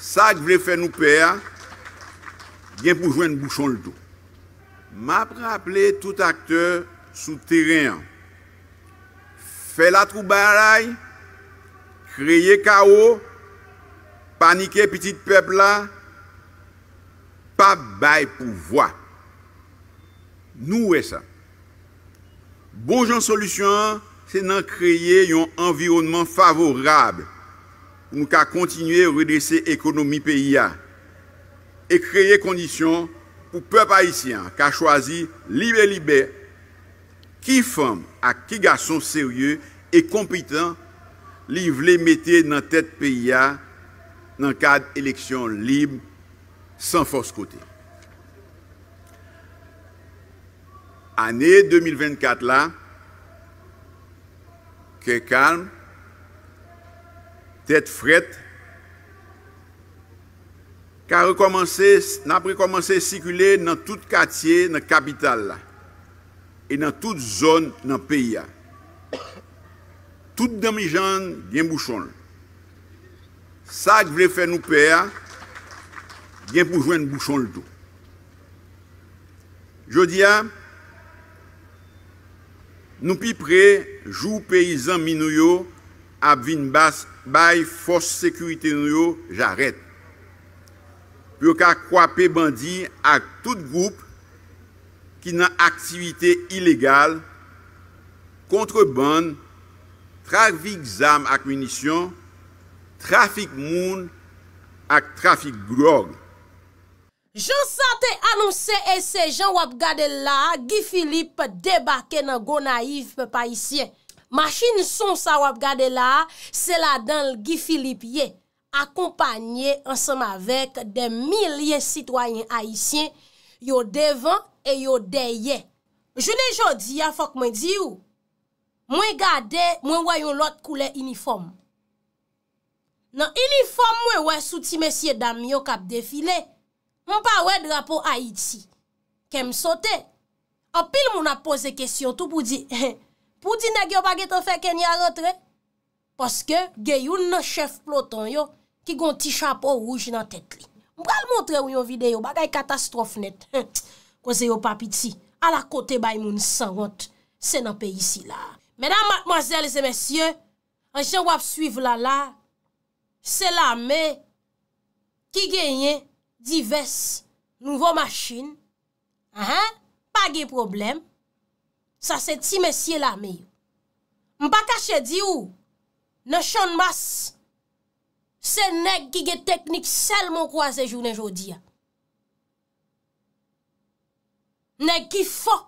Sa k vle fè nou pè a, gen pou jwen bouchon l do. M ap rapple tout akte sou teren. Fè la troubaray, kreyè kao, panike pitit pepla, pa bay pou vwa. Nou wè sa. Bojan solusyon, se nan kreyè yon environnement favorabl. ou nou ka kontinuye ou redresse ekonomi peyi ya, e kreye kondisyon pou pe paisyen ka chwazi libe-libe ki fom a ki gason serye e kompitant li vle mette nan tet peyi ya nan kade eleksyon libe san fos kote. Ane 2024 la, ke kalm, det fret, kar nan prekomanse sikule nan tout katye nan kapital la, e nan tout zon nan peya. Tout damijan gen bouchon. Sa k vle fè nou peya, gen poujwen bouchon ldo. Je di ya, nou pi pre, jou peyizan minoyo, ap vin bas bay fos sekurite nou yo jarret. Pyo ka kwape bandi ak tout goup ki nan aktivite ilegal, kontreband, trafik zam ak munisyon, trafik moun, ak trafik grog. Jonsante anonsen ese jan wap gade la gi Filip debake nan go naif pa paisyen. Machin son sa wap gade la, se la dan l gifilip ye, akompanyen ansenm avek de milyen sitwayen Haitien yo devan e yo deye. Je nejo di ya fok mwen di yo. Mwen gade, mwen woy yon lot koule uniform. Nan uniform mwen woy souti mesye dami yo kap defile. Mwen pa woy drapo Haiti. Kem sote. Opil moun ap pose kesyon tou pou di... Pou di neg yo bag eto fe kenye alotre? Poske gen yon chef ploton yo ki gon ti chapon rouge nan tet li. Mpral montre ou yon vide yo bag ay katastrofe net. Kose yo papiti, alakote bay moun san ot, se nan pe yisi la. Medan mademoiselles et messieurs, anjen wap suiv lala, se la me ki genye divers nouvo machin, pa gen probleme, Sa se ti mesye la me yo. Mba kache di ou. Nè chan mas. Se neg gigè teknik sel moun kwa zè jounen jodi ya. Neg ki fò.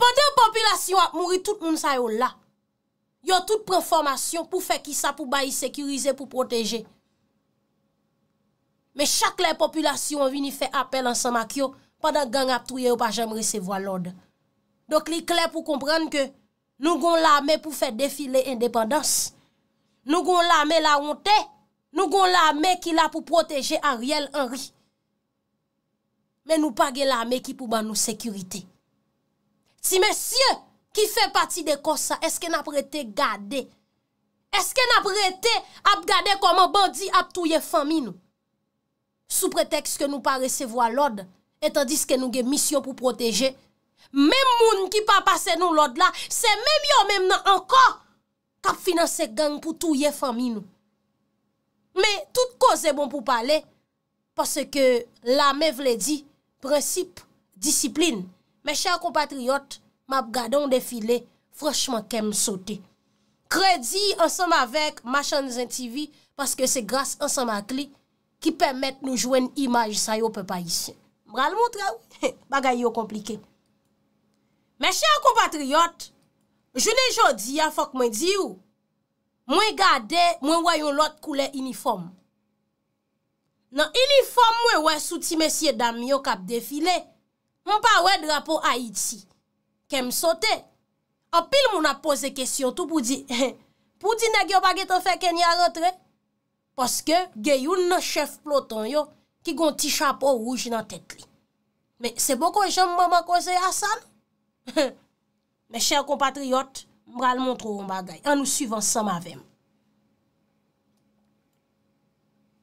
Pote ou populasyon ap mouri, tout moun sa yo la. Yo tout pren formasyon pou fe ki sa pou bayi sekirize pou proteje. Me chak le populasyon vini fe apel ansan mak yo... pandan gang ap touye ou pa jem resevo l'ode. Dok li kler pou komprenn ke, nou gon la me pou fe defile indepandans, nou gon la me la honte, nou gon la me ki la pou proteje Ariel Henry. Men nou pa gen la me ki pou ban nou sekurite. Ti men sye ki fe pati de kosa, eske nap rete gade, eske nap rete ap gade koman bandi ap touye fami nou. Sou pretext ke nou pa resevo l'ode, Etandis ke nou gen misyon pou proteje, mem moun ki pa pase nou lod la, se mem yo mem nan anka, kap finanse gang pou touye fami nou. Me, tout koze bon pou pale, pase ke la me vle di, prinsip, disiplin. Me chan kompatriot, map gadan defile, frashman kem sote. Kredi ansan avek, machan zin TV, pase ke se grase ansan makli, ki permette nou jwen imaj sa yo pe pa isye. mral moutre ou, bagay yo komplike. Mèche an kompatriot, jounen jodi an fok mwen di ou, mwen gade, mwen wè yon lot koule uniform. Nan uniform mwen wè souti mèche dam yo kap defile, mwen pa wè drapo Haiti, kem sote, apil moun apose kesyon tou pou di, pou di ne gyo bagay ton feke ni alotre, poske gye yon chef ploton yo, Ki gon ti chapo rouj nan tet li. Mè se bo kon jèm mè mè kon zè ya san. Mè chèr kompatriot, mè ral montrou mba gay. An nou suiv an san ma vèm.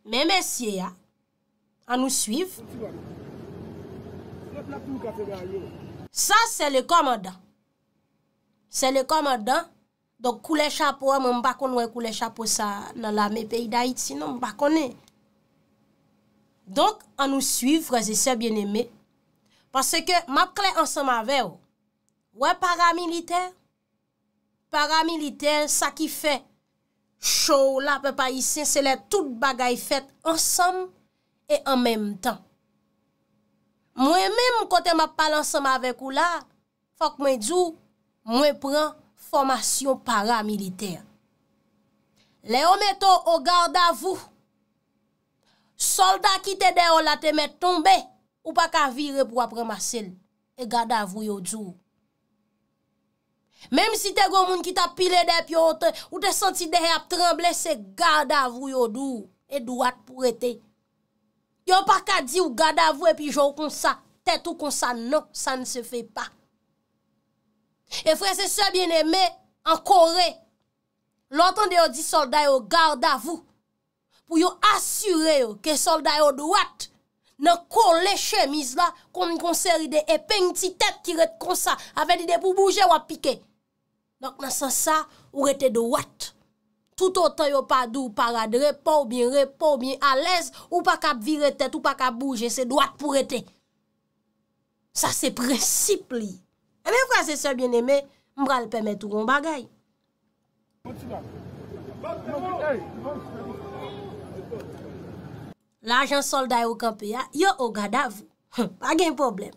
Mè mè sè ya, an nou suiv. San sè le komandan. Sè le komandan, donk kou lè chapo, mè mba kon wè kou lè chapo sa nan la mè peyi da iti, non? mba konè. Donk an nou suivre, zese bien eme, pase ke map kle ansama ve ou, wè paramiliter, paramiliter sa ki fe, chou la pe pa yisè, se le tout bagay fet ansam e an menm tan. Mwen menm kote map pal ansama ve ou la, fok mwen djou, mwen pren formasyon paramiliter. Le ometo o garda vou, Soldat ki te deyo la te met tombe, ou pa ka vire pou aprema sel, e gada avou yo djou. Mem si te gomoun ki ta pile dey piote, ou te senti dey ap tremble, se gada avou yo djou, e douat pou rete. Yo pa ka di ou gada avou, e pi jou kon sa, tet ou kon sa, nan, sa ne se fe pa. E fre se se biene me, an kore, lontan deyo di soldat yo gada avou, pou yo asure yo ke solday yo dwat nan kon le chemise la kon mi konser ide e pe yon ti tet ki ret kon sa, avèl ide pou bouje wap pike. Donk nan sa sa, ou rete dwat. Tout an tan yo pa dou, pa radre, pou bin re, pou bin alez, ou pa kap vire tet, ou pa kap bouje, se dwat pou rete. Sa se preciple li. Ame e vwa se se bien eme, mbral peme tou kon bagay. Hey, hey, hey! L'agent soldat ou kampi ya, yo ou gada avou. Pa gen problem.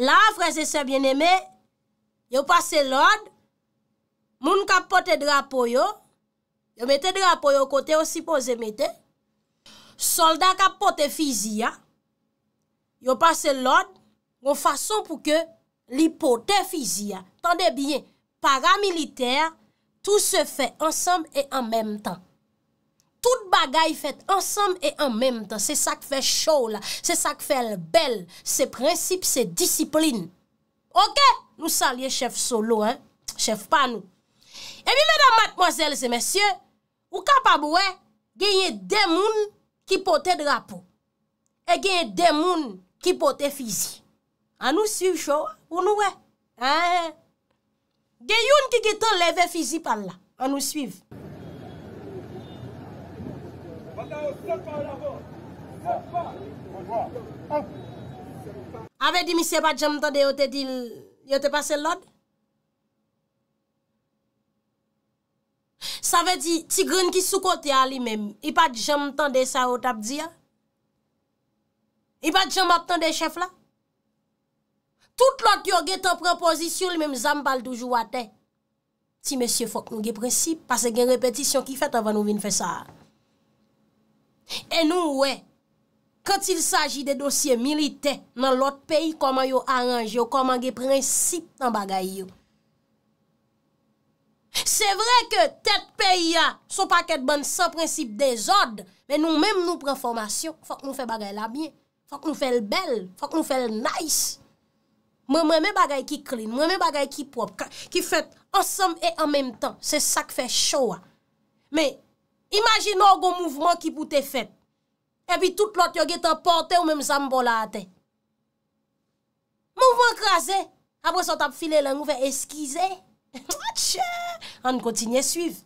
La, freze se bien eme, yo pase l'od, moun ka pote drapo yo, yo mette drapo yo kote, yo si pose mette. Soldat ka pote fizi ya, yo pase l'od, yon fason pou ke li pote fizi ya. Tande bien, paramiliter, tout se fe ensembe en mèm tan. Tout bagay fèt ansèm e an mèm tan. Se sak fè chòw la. Se sak fè l bel. Se prinsip, se disiplin. Ok? Nou salye chef solo, hein. Chef pa nou. E mi, mèdam matmozèlse, mèsyè, ou kapab wè, genye demoun ki pote drapo. E genye demoun ki pote fizi. An nou suiv chòw, ou nou wè? Hein? Genyoun ki kiton leve fizi pal la. An nou suiv. Avè di mi se pat jam tan de yo te dil, yo te pase lòd? Sa vè di, ti gren ki sou kote a li men, i pat jam tan de sa o tap di a? I pat jam atan de chef la? Tout lòd yo ge te propozisyon li men zambal toujou wate. Ti mè sye fok nou ge prinsip, pase gen repetisyon ki fèt avè nou vin fè sa a. E nou wè, kèt il saji de dosye milite nan lot peyi, koman yo aranje yo, koman yo prensip nan bagay yo. Se vre ke tet peyi ya, sou pa kèt ban sa prensip de zod, men nou mèm nou pren formasyon, fòk nou fè bagay la bie, fòk nou fè l bel, fòk nou fè l nice. Mwen mè bagay ki klin, mwen mè bagay ki prop, ki fèt ansèm e an mèm tan, se sak fè chowa. Mè, Imagin nou ou goun mouvman ki pou te fet. E bi tout lot yo getan portè ou mèm zambola ate. Mouvman krasè, apre son tap file lan ou fe eskize. An kontinye suiv.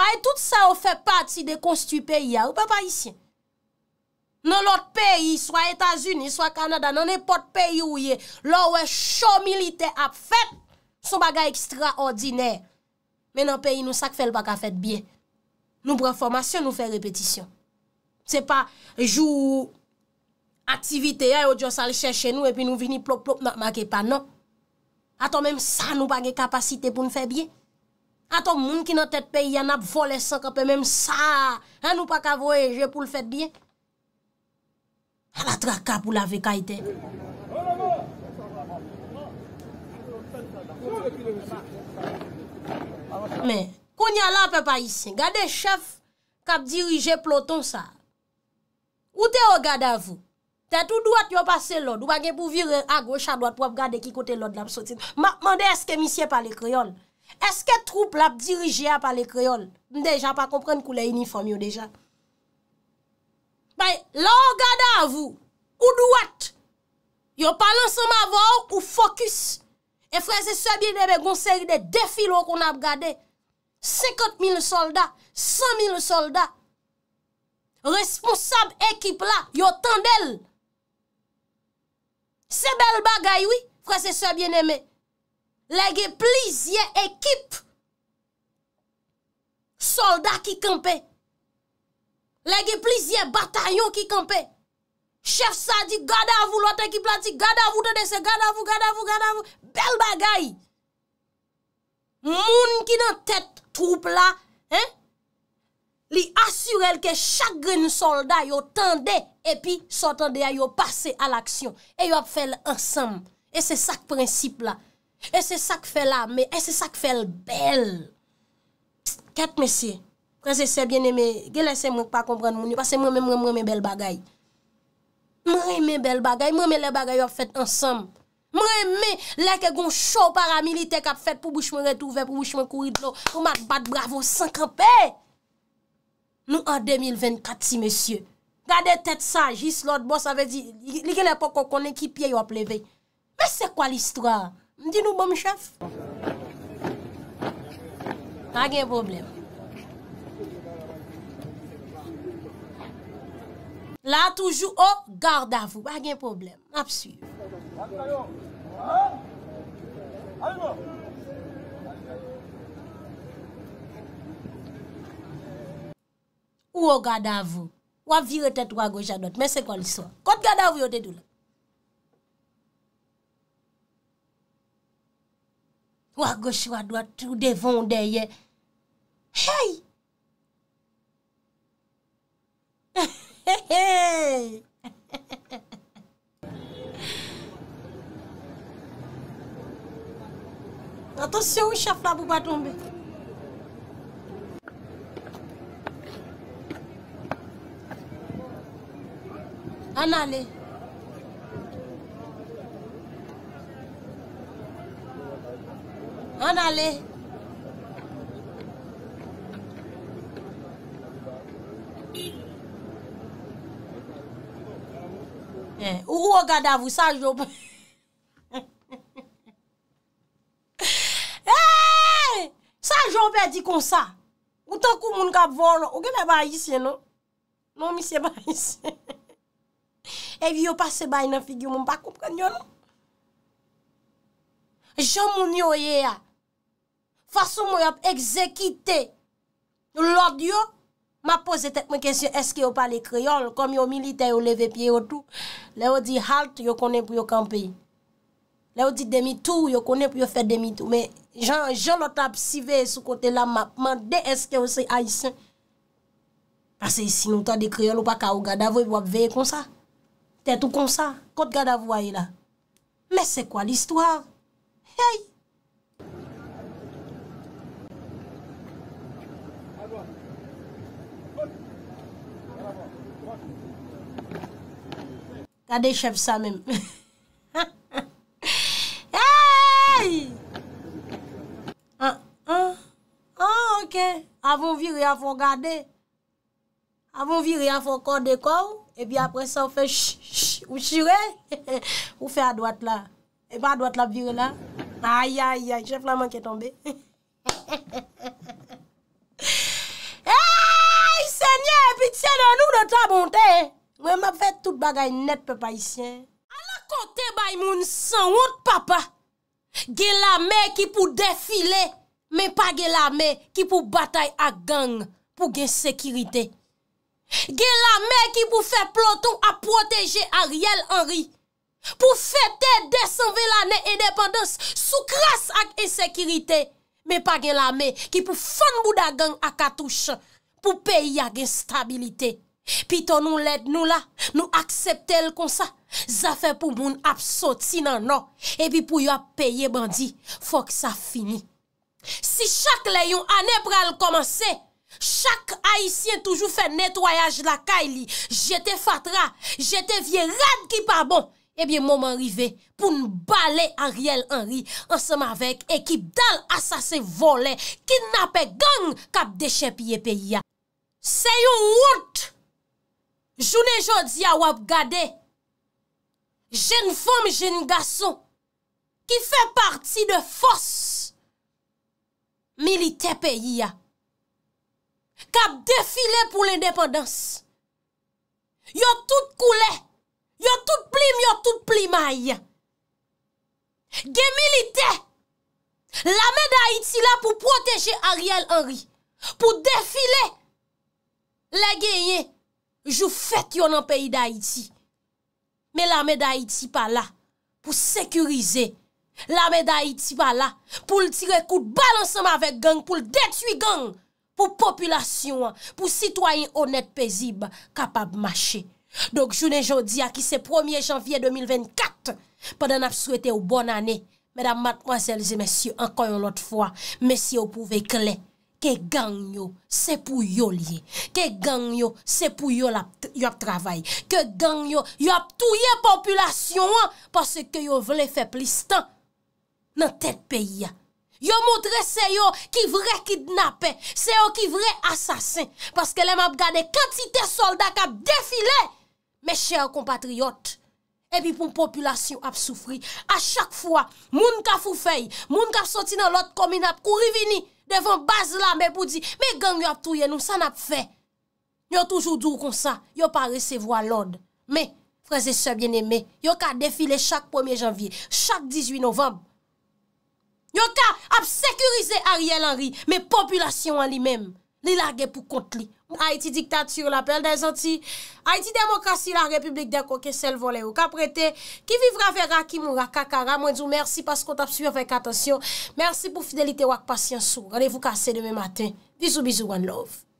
Ae tout sa ou fe pati de konstitui peyi a ou pa pa isyen. Non lot peyi, swa Etasuni, swa Kanada, non epot peyi ou ye, lò ou e chou milite ap fet, sou bagay ekstraordinèr. Men an peyi nou sak fèl baka fèt biye. Nou preformasyon nou fè repètisyon. Se pa jou aktivite eh, ya yo diyo sal chè chè nou epi nou vini plop plop nan makè pa nan. Ato menm sa nou bagè kapasite pou nou fèt biye. Ato moun ki nan tèt peyi yan ap vole sòk apè menm sa nou pak avoye je pou l fèt biye. A la traka pou la vekayte. Men, konya la pe pa isen, gade chef kap dirije ploton sa, ou te o gade avou? Tet ou doat yo pase lod, ou bagen pou vir a gocha doat pou ap gade ki kote lod la psotin? Man de eske misye pale kreyol? Eske troupe lap dirije a pale kreyol? Mde, jan pa kompren koule uniform yo deja. Bay, la o gade avou, ou doat, yo palan se mavo ou fokus? E fwese sebyen eme gonseri de defilo kon ap gade. 50.000 soldat, 100.000 soldat, responsab ekip la, yo tan del. Sebel bagay wii, fwese sebyen eme, lege plizye ekip soldat ki kampe. Lege plizye batanyo ki kampe. Chef sa di, gada avou, lo te ki plati, gada avou te dese, gada avou, gada avou, gada avou. Bel bagay. Moun ki nan tet troupe la, hein, li asurel ke chak gren solda yo tende epi so tende a yo pase al aksyon. E yo ap fèl ansam. E se sak prinsip la. E se sak fèl la, me, e se sak fèl bel. Ket mesye, prese se biene me, gelese mwen pa kompren moun, yo pase mwen mwen mwen mwen bel bagay. Mre mè bel bagay, mre mè le bagay yo fèt ansanm. Mre mè lè ke gon chò paramilite kap fèt pou bouchman retouve, pou bouchman kouid lo, pou mat bat bravo sankanpe. Nou an 2024 si, mesye. Gade tèt saj, jis lòd, bòs avè di, li genè pokon konen ki pye yo ap levey. Mè sè kwa l'istra? Mdi nou bom chef? A gen probleme. La toujou, oh, gardavou. Mwage yon problem. Mwap suy. Oh, ou o gardavou? Ou a vire tet wagoj anot? Mwen se kon liso? Kote gardavou yon dedou la? Wagosh wadou a trou devondeye. Hayy! Atonsye ou chaf la bou baton be An ale An ale Ou gade avou sa jope. Sa jope di kon sa. Ou tan kou moun kap volo. Ou gen la bayisye nou. Non mi se bayisye. Ev yo pa se bay nan figi moun. Bakou pkanyo nou. Jom moun yo ye a. Faso moun yo ap ekzekite. Lodi yo. Ma pose tek men kesyon, eske yo pale kriol, kom yo milite yo leve piye yo tou. Le yo di halt, yo konen pou yo kampeyi. Le yo di demi tou, yo konen pou yo fe demi tou. Men, jan, jan lo tap sive sou kote la mapman, de eske yo se aysen. Pase yisi nou ta de kriol ou pa ka ou gada vou, wap veye konsa. Tè tou konsa, kote gada vou aye la. Men, se kwa l'histoire? Hey! des chefs ça même, hey! Ah, ah, ah, ok. Avon Avant avon gade. Avon viri, corps de de et puis après ça on fait ch, ch, ou chire. ou fait à droite là, et pas droite là, là vire là... Aïe, aïe, aïe, chef la qui est tombée, hey! Seigneur, pitié de nous de ta bonté. Ouè mè fè tout bagay nèp pè païsyen. A la kote bay moun san wot papa, gen la mè ki pou defile, mè pa gen la mè ki pou batay ak gang pou gen sekirite. Gen la mè ki pou fè ploton a proteje Ariel Henry, pou fète desanvelanè edependens sou kras ak esekirite, mè pa gen la mè ki pou fonbou da gang ak atouche pou peyi ak estabilite. Pi ton nou led nou la, nou aksepte l kon sa Zafen pou moun ap soti nan nan Ebi pou yo ap peye bandi, fok sa fini Si chak le yon ane pral komanse Chak haisyen toujou fe netwayaj la kay li Jete fatra, jete vie rad ki pa bon Ebi momen rive pou nou bale Ariel Henry Ansem avek ekip dal asase vole Kinap e gang kap deshe piye pe ya Se yon wout jounè jòdzi a wap gade, jèn fòm jèn gasson, ki fè parti de fòs, milite pe yia, kap defile pou l'independans, yon tout koule, yon tout plim, yon tout plim a yia, gen milite, la mè da iti la pou proteje Ariel Henry, pou defile, la gen yè, Jou fèt yon an peyi d'Haïti. Mè la mè d'Haïti pa la, pou sekurize. La mè d'Haïti pa la, pou l'tire kout balansan mè avèk gang, pou l'detui gang. Pou populasyon, pou sitwoyen honèt pezib, kapab mâche. Dok jounen jodi a ki se 1 janvye 2024, pa den ap souwete ou bon anè. Mè dam matmwazèlze mèsyo, ankon yon lot fwa, mèsyo pou vek lè. Ke gang yo, se pou yoy liye. Ke gang yo, se pou yoy la yop travaye. Ke gang yo, yop touye populasyon an. Pase ke yon vle feplistan nan tet peyi an. Yon moutre se yon ki vre kidnapen. Se yon ki vre asasen. Pase ke lem ap gade katite soldak ap defile. Me chè yon compatriot. Ebi pou populasyon ap soufri. A chak fwa, moun ka fou fey. Moun ka soti nan lot komin ap kouri vini. Devon baz la mè pou di, mè gang yo ap touye nou, san ap fè. Nyo toujou dour kon sa, yo pa resevo a lòd. Mè, freze sè bienemè, yo ka defile chak 1 janvye, chak 18 novab. Yo ka ap sekurize Ariel Henry, mè populasyon an li mèm, li lage pou kont li. Ha iti diktat sur l'apel de zanti Ha iti demokrasi la republik de koke sel vole ou ka prete Ki vivra vera, ki moura kakara Mwen djou mersi pas kon ta psuyen vek atensyon Mersi pou fidelite wak pasyansou Ganevou kase deme maten Bizou bizou wan love